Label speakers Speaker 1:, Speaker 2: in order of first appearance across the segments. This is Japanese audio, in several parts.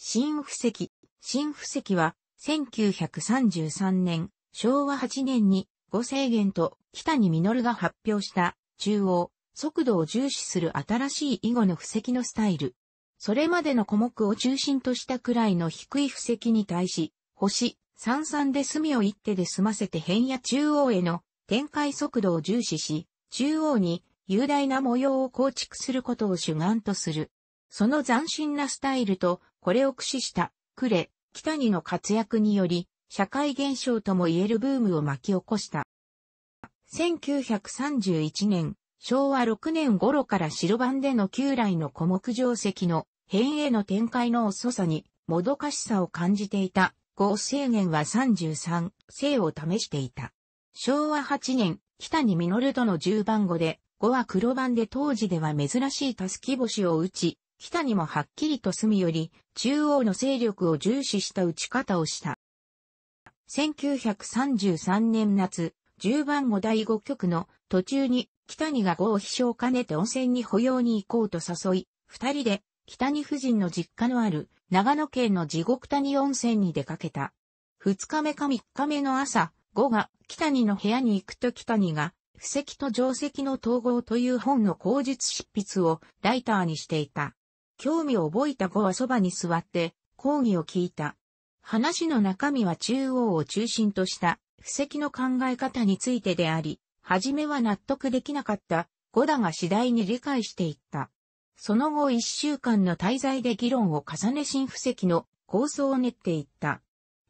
Speaker 1: 新布石。新布石は、1933年、昭和8年に、五制限と北に実が発表した、中央、速度を重視する新しい囲碁の布石のスタイル。それまでの古目を中心としたくらいの低い布石に対し、星、三三で隅を一手で済ませて辺や中央への展開速度を重視し、中央に雄大な模様を構築することを主眼とする。その斬新なスタイルとこれを駆使した、クレ、北にの活躍により、社会現象とも言えるブームを巻き起こした。1931年、昭和6年頃から白番での旧来の古木定石の変への展開の遅さに、もどかしさを感じていた、合制限は33、性を試していた。昭和8年、北に稔との10番後で、5は黒番で当時では珍しいたすき星を打ち、北にもはっきりと住みより中央の勢力を重視した打ち方をした。1933年夏、10番後第5局の途中に北にが合秘書を兼ねて温泉に保養に行こうと誘い、二人で北に夫人の実家のある長野県の地獄谷温泉に出かけた。二日目か三日目の朝、午が北にの部屋に行くと北にが、布石と定石の統合という本の口述執筆をライターにしていた。興味を覚えた子はそばに座って講義を聞いた。話の中身は中央を中心とした布石の考え方についてであり、はじめは納得できなかったゴだが次第に理解していった。その後一週間の滞在で議論を重ね新布石の構想を練っていった。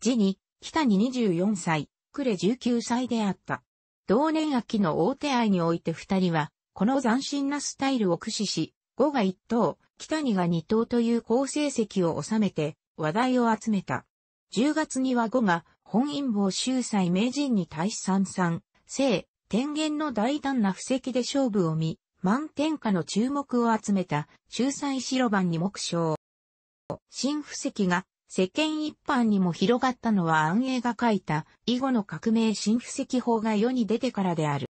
Speaker 1: 次に、北に24歳、呉19歳であった。同年秋の大手愛において二人は、この斬新なスタイルを駆使し、5が一等、北にが二頭という好成績を収めて話題を集めた。10月には五が本因坊秀才名人に対し三々、聖、天元の大胆な布石で勝負を見、満天下の注目を集めた秀才白番に目標。新布石が世間一般にも広がったのは安永が書いた以後の革命新布石法が世に出てからである。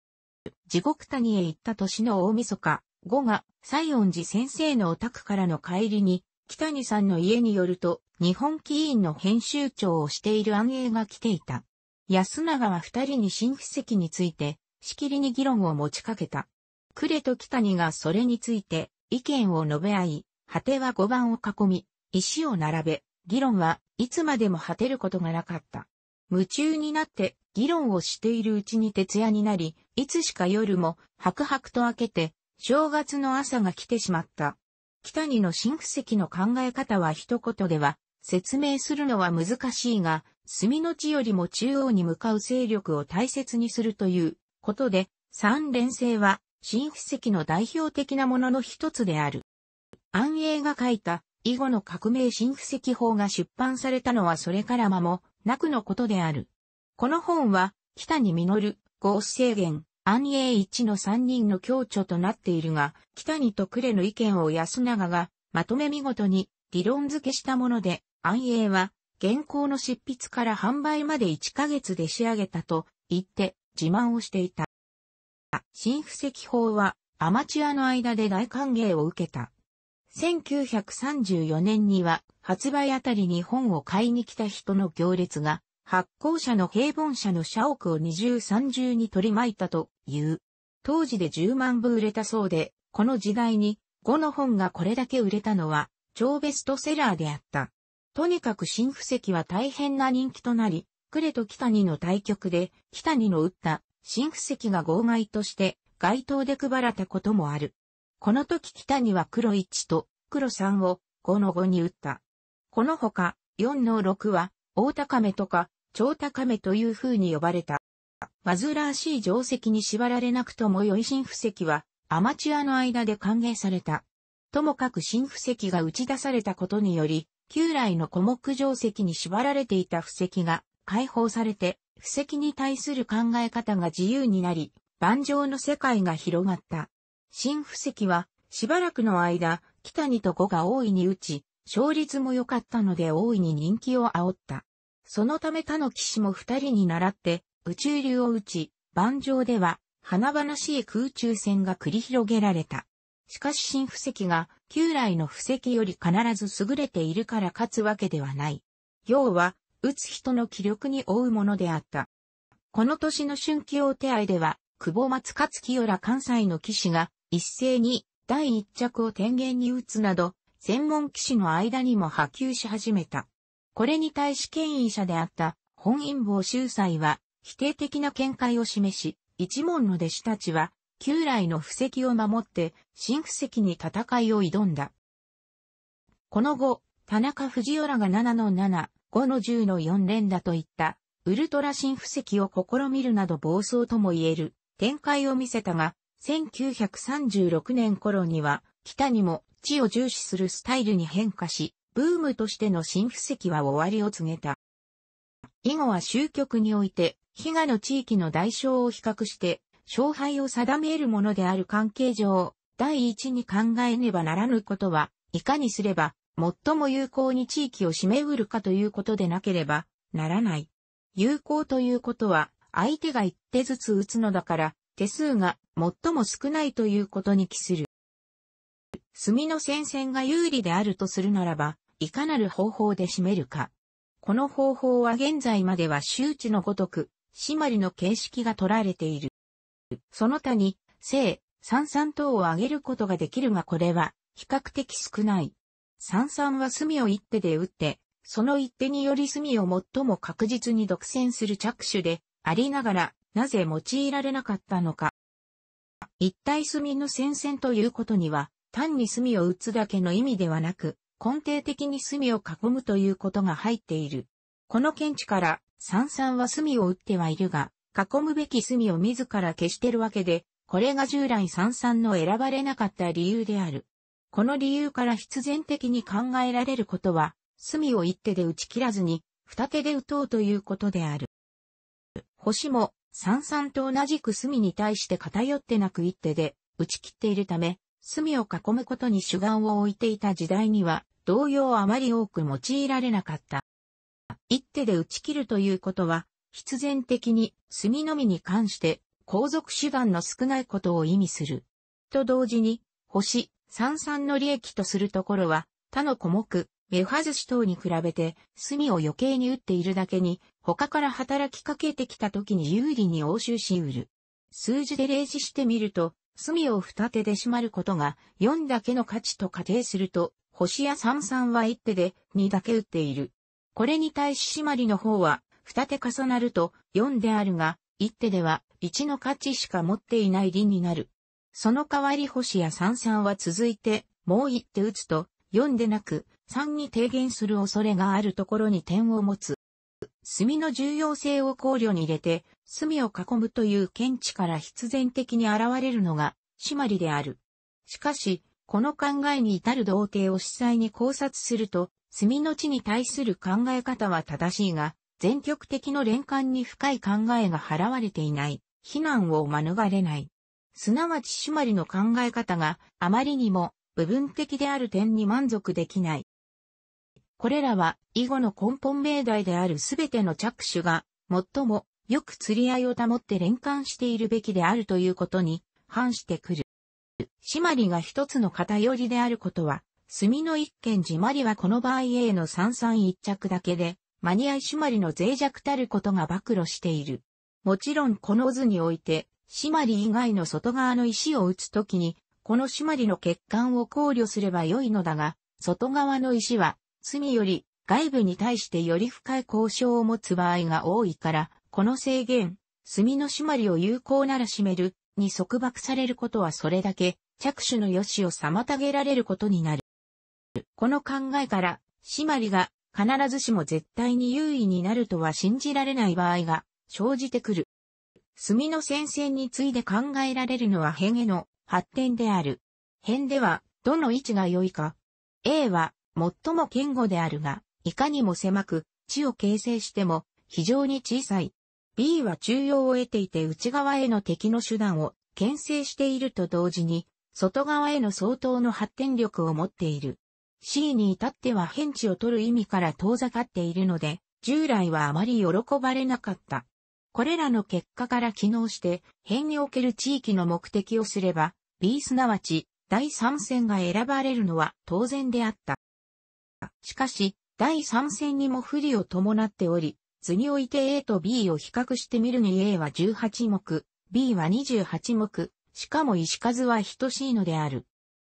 Speaker 1: 地獄谷へ行った年の大晦日、後が、西園寺先生のお宅からの帰りに、北谷さんの家によると、日本棋院の編集長をしている安永が来ていた。安永は二人に新布石について、しきりに議論を持ちかけた。呉と北谷がそれについて、意見を述べ合い、果ては五番を囲み、石を並べ、議論はいつまでも果てることがなかった。夢中になって議論をしているうちに徹夜になり、いつしか夜も白々と明けて正月の朝が来てしまった。北にの新布石の考え方は一言では説明するのは難しいが、墨の地よりも中央に向かう勢力を大切にするということで、三連星は新布石の代表的なものの一つである。安永が書いた以後の革命新布石法が出版されたのはそれから間もなくのことである。この本は、北に実る、合制限、安永一の三人の共著となっているが、北にと呉の意見を安永がまとめ見事に理論付けしたもので、安永は原稿の執筆から販売まで1ヶ月で仕上げたと言って自慢をしていた。新布石法はアマチュアの間で大歓迎を受けた。1934年には発売あたりに本を買いに来た人の行列が発行者の平凡社の社屋を二重三重に取り巻いたという。当時で10万部売れたそうで、この時代に5の本がこれだけ売れたのは超ベストセラーであった。とにかく新布石は大変な人気となり、クレと北にの対局で、北にの打った新布石が号外として街頭で配られたこともある。この時北には黒1と黒3を5の5に打った。このほか4の6は大高めとか超高めという風に呼ばれた。煩わしい定石に縛られなくとも良い新布石は、アマチュアの間で歓迎された。ともかく新布石が打ち出されたことにより、旧来の古木定石に縛られていた布石が解放されて、布石に対する考え方が自由になり、万丈の世界が広がった。新布石は、しばらくの間、北にと五が大いに打ち、勝率も良かったので大いに人気を煽った。そのため他の騎士も二人に習って宇宙流を打ち、盤上では華々しい空中戦が繰り広げられた。しかし新布石が旧来の布石より必ず優れているから勝つわけではない。要は打つ人の気力に負うものであった。この年の春季王手合では、久保松勝清ら関西の騎士が一斉に第一着を天元に打つなど、専門騎士の間にも波及し始めた。これに対し権威者であった本因坊秀才は否定的な見解を示し、一門の弟子たちは旧来の布石を守って新布石に戦いを挑んだ。この後、田中藤原が7の7、5の10の4連打といったウルトラ新布石を試みるなど暴走とも言える展開を見せたが、1936年頃には北にも地を重視するスタイルに変化し、ブームとしての新布石は終わりを告げた。以後は終局において、被害の地域の代償を比較して、勝敗を定めるものである関係上、第一に考えねばならぬことは、いかにすれば、最も有効に地域を占めうるかということでなければ、ならない。有効ということは、相手が一手ずつ打つのだから、手数が最も少ないということに帰する。墨の戦線が有利であるとするならば、いかなる方法で占めるか。この方法は現在までは周知のごとく、締まりの形式が取られている。その他に、正、三三等を上げることができるがこれは、比較的少ない。三三は隅を一手で打って、その一手により隅を最も確実に独占する着手で、ありながら、なぜ用いられなかったのか。一体隅の戦線ということには、単に隅を打つだけの意味ではなく、根底的に隅を囲むということが入っている。この見地から、三々は隅を打ってはいるが、囲むべき隅を自ら消してるわけで、これが従来三々の選ばれなかった理由である。この理由から必然的に考えられることは、隅を一手で打ち切らずに、二手で打とうということである。星も、三々と同じく隅に対して偏ってなく一手で、打ち切っているため、隅を囲むことに主眼を置いていた時代には、同様あまり多く用いられなかった。一手で打ち切るということは、必然的に墨のみに関して後続手段の少ないことを意味する。と同時に、星、三三の利益とするところは、他の小目、目外し等に比べて、隅を余計に打っているだけに、他から働きかけてきた時に有利に応酬し得る。数字で例示してみると、隅を二手で締まることが四だけの価値と仮定すると、星や三三は一手で二だけ打っている。これに対し締まりの方は二手重なると四であるが、一手では一の価値しか持っていない理になる。その代わり星や三三は続いてもう一手打つと四でなく三に低減する恐れがあるところに点を持つ。墨の重要性を考慮に入れて、墨を囲むという見地から必然的に現れるのが、締まりである。しかし、この考えに至る童貞を主催に考察すると、墨の地に対する考え方は正しいが、全局的の連関に深い考えが払われていない、非難を免れない。すなわちシュマリの考え方があまりにも部分的である点に満足できない。これらは以後の根本命題であるすべての着手が最もよく釣り合いを保って連関しているべきであるということに反してくる。締まりが一つの偏りであることは、墨の一件締まりはこの場合 A の三三一着だけで、間に合い締まりの脆弱たることが暴露している。もちろんこの図において、締まり以外の外側の石を打つときに、この締まりの欠陥を考慮すれば良いのだが、外側の石は、隅より外部に対してより深い交渉を持つ場合が多いから、この制限、墨の締まりを有効なら締めるに束縛されることはそれだけ着手の良しを妨げられることになる。この考えから、シマリが必ずしも絶対に優位になるとは信じられない場合が生じてくる。墨の戦線に次いで考えられるのは辺への発展である。辺では、どの位置が良いか。A は、最も堅固であるが、いかにも狭く、地を形成しても、非常に小さい。B は中央を得ていて内側への敵の手段を牽制していると同時に、外側への相当の発展力を持っている。C に至っては変地を取る意味から遠ざかっているので、従来はあまり喜ばれなかった。これらの結果から機能して、変における地域の目的をすれば、B すなわち、第3戦が選ばれるのは当然であった。しかし、第3戦にも不利を伴っており、図において A と B を比較してみるに A は18目、B は28目、しかも石数は等しいのである。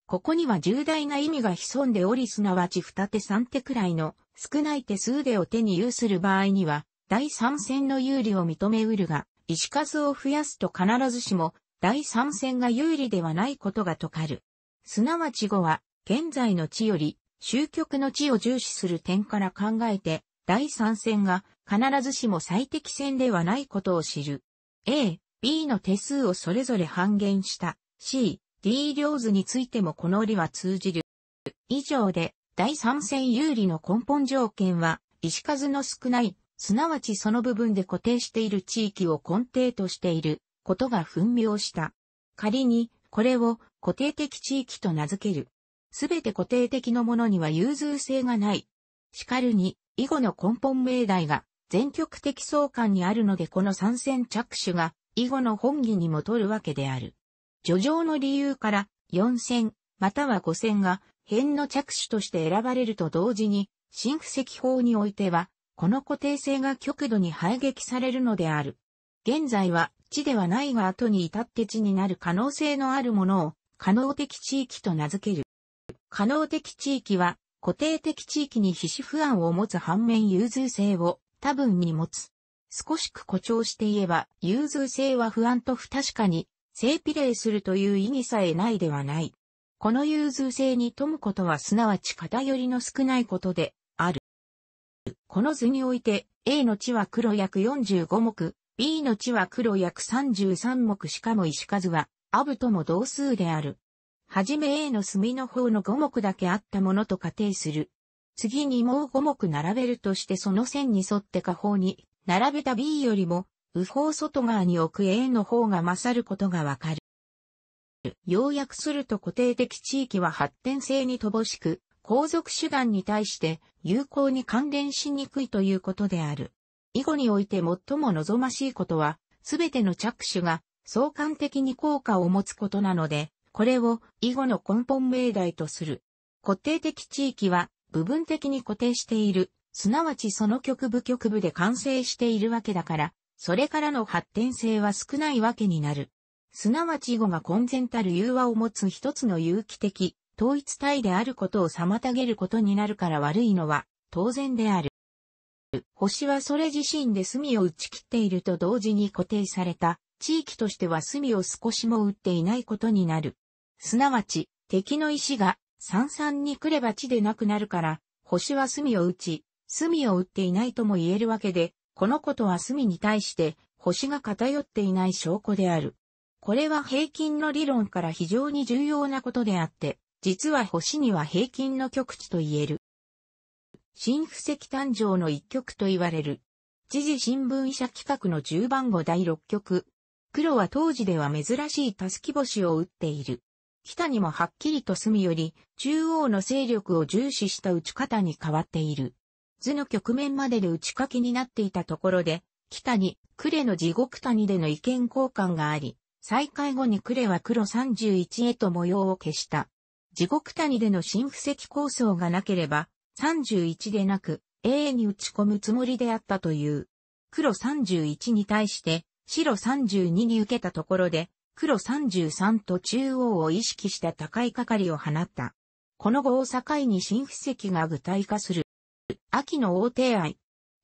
Speaker 1: ここには重大な意味が潜んでおりすなわち二手三手くらいの少ない手数でを手に有する場合には、第三戦の有利を認めうるが、石数を増やすと必ずしも、第三戦が有利ではないことが解かる。すなわち後は、現在の地より、終局の地を重視する点から考えて、第三戦が必ずしも最適線ではないことを知る。A、B の手数をそれぞれ半減した C、D 両図についてもこの折は通じる。以上で、第三線有利の根本条件は、石数の少ない、すなわちその部分で固定している地域を根底としていることが分明した。仮に、これを固定的地域と名付ける。すべて固定的のものには融通性がない。しかるに、以後の根本命題が全局的相関にあるのでこの参戦着手が以後の本義にもとるわけである。序上の理由から四戦または五戦が辺の着手として選ばれると同時に、新布石法においては、この固定性が極度に排撃されるのである。現在は地ではないが後に至って地になる可能性のあるものを可能的地域と名付ける。可能的地域は固定的地域に皮脂不安を持つ反面融通性を多分に持つ。少しく誇張して言えば、融通性は不安と不確かに、性比例するという意義さえないではない。この融通性に富むことはすなわち偏りの少ないことで、ある。この図において、A の地は黒約45目、B の地は黒約33目しかも石数は、アブとも同数である。はじめ A の隅の方の5目だけあったものと仮定する。次にもう5目並べるとしてその線に沿って下方に並べた B よりも右方外側に置く A の方が勝ることがわかる。要約すると固定的地域は発展性に乏しく、後続手段に対して有効に関連しにくいということである。以後において最も望ましいことは、すべての着手が相関的に効果を持つことなので、これを以後の根本命題とする。固定的地域は部分的に固定している、すなわちその局部局部で完成しているわけだから、それからの発展性は少ないわけになる。すなわち語が根然たる融和を持つ一つの有機的、統一体であることを妨げることになるから悪いのは当然である。星はそれ自身で隅を打ち切っていると同時に固定された地域としては隅を少しも打っていないことになる。すなわち敵の石が三三に来れば地でなくなるから、星は隅を打ち、隅を打っていないとも言えるわけで、このことは隅に対して星が偏っていない証拠である。これは平均の理論から非常に重要なことであって、実は星には平均の極地と言える。新布石誕生の一曲と言われる。知事新聞社企画の10番号第6曲。黒は当時では珍しいたすき星を打っている。北にもはっきりと隅より、中央の勢力を重視した打ち方に変わっている。図の局面までで打ち書きになっていたところで、北に、呉の地獄谷での意見交換があり、再開後に呉は黒31へと模様を消した。地獄谷での新布石構想がなければ、31でなく、A に打ち込むつもりであったという。黒31に対して、白32に受けたところで、黒33と中央を意識した高い係を放った。この後を井に新布石が具体化する。秋の大帝愛。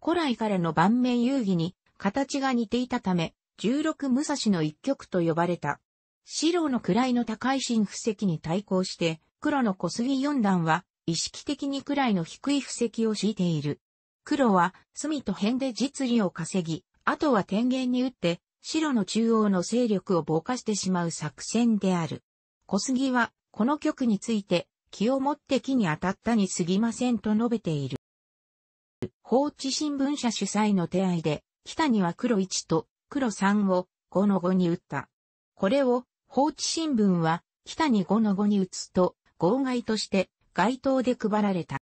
Speaker 1: 古来からの盤面遊戯に形が似ていたため、16武蔵の一曲と呼ばれた。白の位の高い新布石に対抗して、黒の小杉四段は意識的に位の低い布石を敷いている。黒は隅と辺で実利を稼ぎ、あとは天元に打って白の中央の勢力をぼかしてしまう作戦である。小杉は、この局について、気をもって木に当たったに過ぎませんと述べている。放置新聞社主催の手合いで、北には黒1と黒3を5の5に打った。これを放置新聞は北に5の5に打つと号外として街頭で配られた。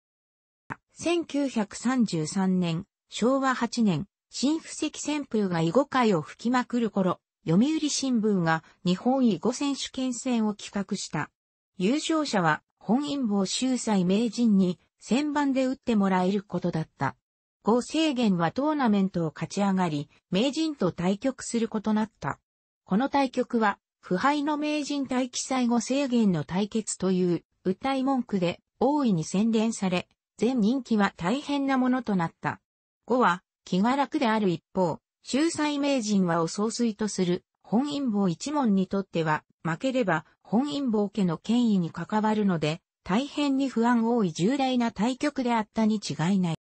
Speaker 1: 1933年、昭和8年、新布石旋風が囲碁界を吹きまくる頃、読売新聞が日本囲碁選手権戦を企画した。優勝者は本因坊秀才名人に戦番で打ってもらえることだった。合制限はトーナメントを勝ち上がり、名人と対局することなった。この対局は、腐敗の名人対記載後制限の対決という、訴い文句で大いに宣伝され、全人気は大変なものとなった。5は、気が楽である一方、秀才名人はお総水とする本因坊一門にとっては、負ければ本因坊家の権威に関わるので、大変に不安多い重大な対局であったに違いない。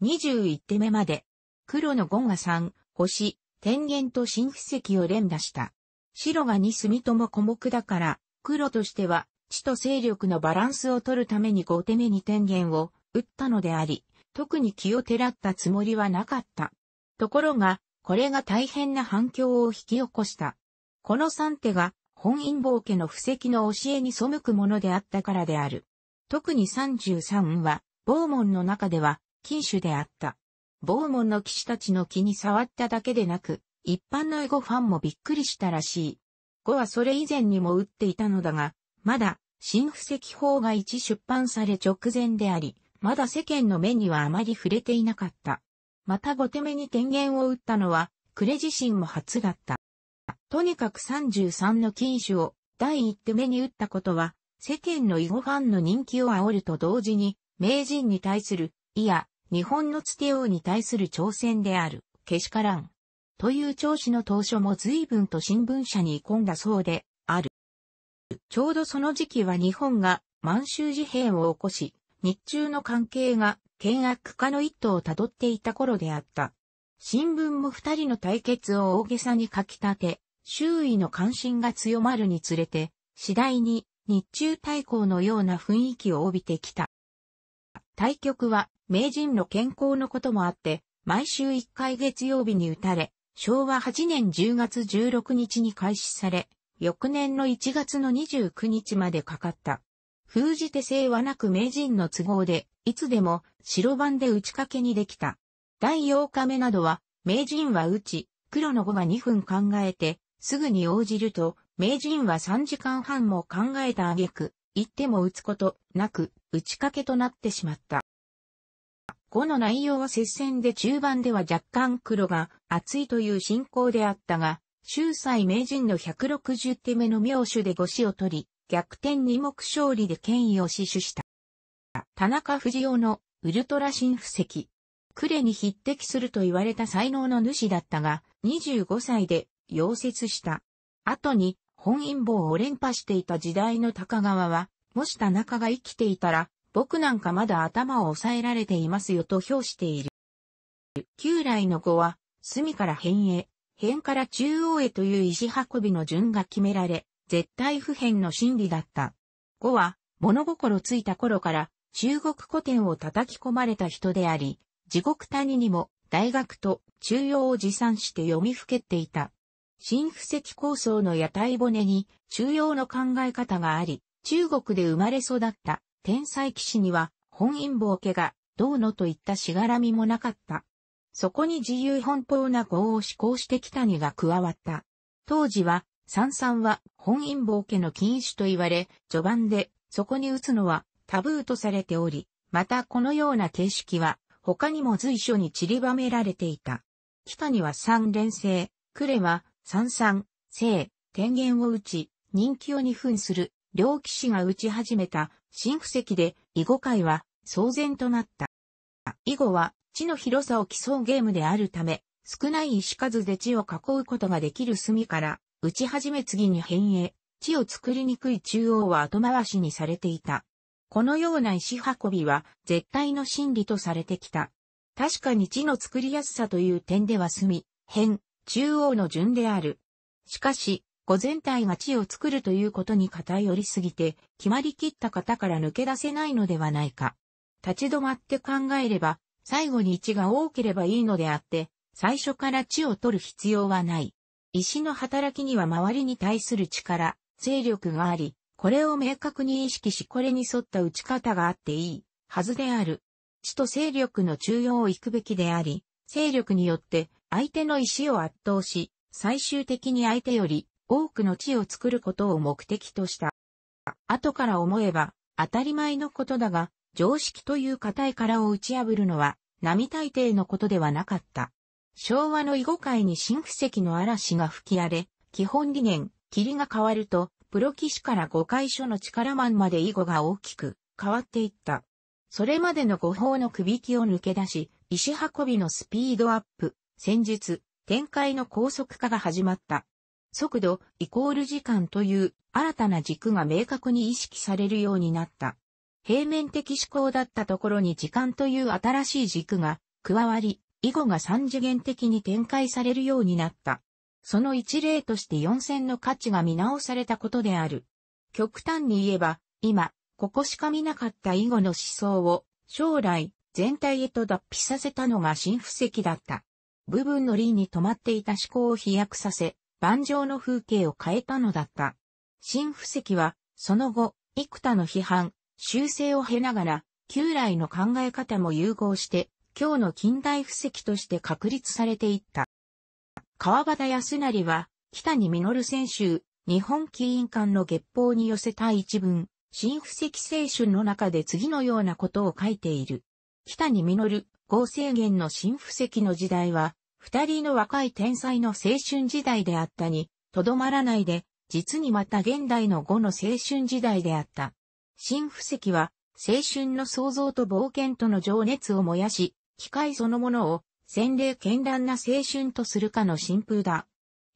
Speaker 1: 21手目まで、黒のゴンが3、星、天元と新布石を連打した。白が2隅とも小目だから、黒としては、地と勢力のバランスを取るために5手目に天元を打ったのであり、特に気をてらったつもりはなかった。ところが、これが大変な反響を引き起こした。この三手が、本因坊家の布石の教えに背くものであったからである。特に33は、坊門の中では、禁酒であった。坊門の騎士たちの気に触っただけでなく、一般のエゴファンもびっくりしたらしい。5はそれ以前にも打っていたのだが、まだ、新布石法が一出版され直前であり、まだ世間の目にはあまり触れていなかった。また5手目に天元を打ったのは、クレ自身も初だった。とにかく33の禁酒を第1手目に打ったことは、世間の囲碁ファンの人気を煽ると同時に、名人に対する、いや、日本のつて王に対する挑戦である、けしからん。という調子の当初も随分と新聞社にこんだそうで、ある。ちょうどその時期は日本が満州事変を起こし、日中の関係が険悪化の一途をたどっていた頃であった。新聞も二人の対決を大げさに書き立て、周囲の関心が強まるにつれて、次第に日中対抗のような雰囲気を帯びてきた。対局は名人の健康のこともあって、毎週1回月曜日に打たれ、昭和8年10月16日に開始され、翌年の1月の29日までかかった。封じ手制はなく名人の都合で、いつでも白番で打ち掛けにできた。第8日目などは、名人は打ち、黒の5が2分考えて、すぐに応じると、名人は3時間半も考えた挙句、っても打つことなく、打ち掛けとなってしまった。5の内容は接戦で中盤では若干黒が厚いという進行であったが、秀才名人の160手目の妙手で5子を取り、逆転二目勝利で権威を死守した。田中二雄のウルトラ新布石。呉に匹敵すると言われた才能の主だったが、25歳で溶接した。後に本因坊を連覇していた時代の高川は、もし田中が生きていたら、僕なんかまだ頭を抑えられていますよと評している。旧来の語は、隅から辺へ、辺から中央へという石運びの順が決められ、絶対不変の真理だった。語は、物心ついた頃から中国古典を叩き込まれた人であり、地獄谷にも大学と中央を持参して読みふけっていた。新布石構想の屋台骨に中央の考え方があり、中国で生まれ育った天才騎士には本因坊家がどうのといったしがらみもなかった。そこに自由奔放な語を思考してきたにが加わった。当時は三三は本因坊家の禁止と言われ、序盤でそこに打つのはタブーとされており、またこのような形式は他にも随所に散りばめられていた。北には三連星、呉は三三、星、天元を打ち、人気を二分する両騎士が打ち始めた新布石で囲碁界は騒然となった。囲碁は地の広さを競うゲームであるため、少ない石数で地を囲うことができる隅から打ち始め次に変へ、地を作りにくい中央は後回しにされていた。このような石運びは絶対の真理とされてきた。確かに地の作りやすさという点では隅、辺、中央の順である。しかし、語全体が地を作るということに偏りすぎて、決まりきった方から抜け出せないのではないか。立ち止まって考えれば、最後に1が多ければいいのであって、最初から地を取る必要はない。石の働きには周りに対する力、勢力があり、これを明確に意識しこれに沿った打ち方があっていいはずである。地と勢力の中央を行くべきであり、勢力によって相手の石を圧倒し、最終的に相手より多くの地を作ることを目的とした。後から思えば当たり前のことだが、常識という固い殻を打ち破るのは並大抵のことではなかった。昭和の囲碁界に新布石の嵐が吹き荒れ、基本理念、霧が変わると、プロ棋士から五回所の力マンまで囲碁が大きく変わっていった。それまでの誤報の首引きを抜け出し、石運びのスピードアップ、戦術、展開の高速化が始まった。速度、イコール時間という新たな軸が明確に意識されるようになった。平面的思考だったところに時間という新しい軸が加わり、以後が三次元的に展開されるようになった。その一例として四線の価値が見直されたことである。極端に言えば、今、ここしか見なかった以後の思想を、将来、全体へと脱皮させたのが新布石だった。部分の輪に止まっていた思考を飛躍させ、盤上の風景を変えたのだった。新布石は、その後、幾多の批判、修正を経ながら、旧来の考え方も融合して、今日の近代布石として確立されていった。川端康成は、北に実る先週、日本起因館の月報に寄せた一文、新布石青春の中で次のようなことを書いている。北に実、る、合成源の新布石の時代は、二人の若い天才の青春時代であったに、とどまらないで、実にまた現代の後の青春時代であった。新布石は、青春の創造と冒険との情熱を燃やし、機械そのものを洗礼絢爛な青春とするかの新風だ。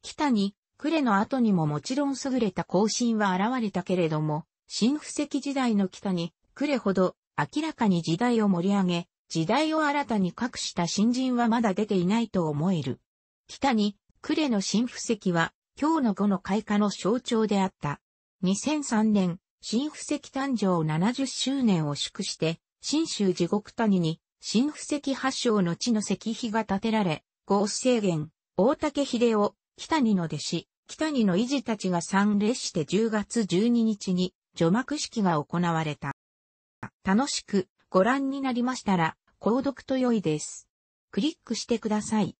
Speaker 1: 北に、呉の後にももちろん優れた行進は現れたけれども、新布石時代の北に、呉ほど明らかに時代を盛り上げ、時代を新たに隠した新人はまだ出ていないと思える。北に、呉の新布石は、今日の後の開花の象徴であった。2003年、新布石誕生70周年を祝して、新州地獄谷に新布石発祥の地の石碑が建てられ、合制限、大竹秀夫、北にの弟子、北にの維持たちが参列して10月12日に除幕式が行われた。楽しくご覧になりましたら、購読と良いです。クリックしてください。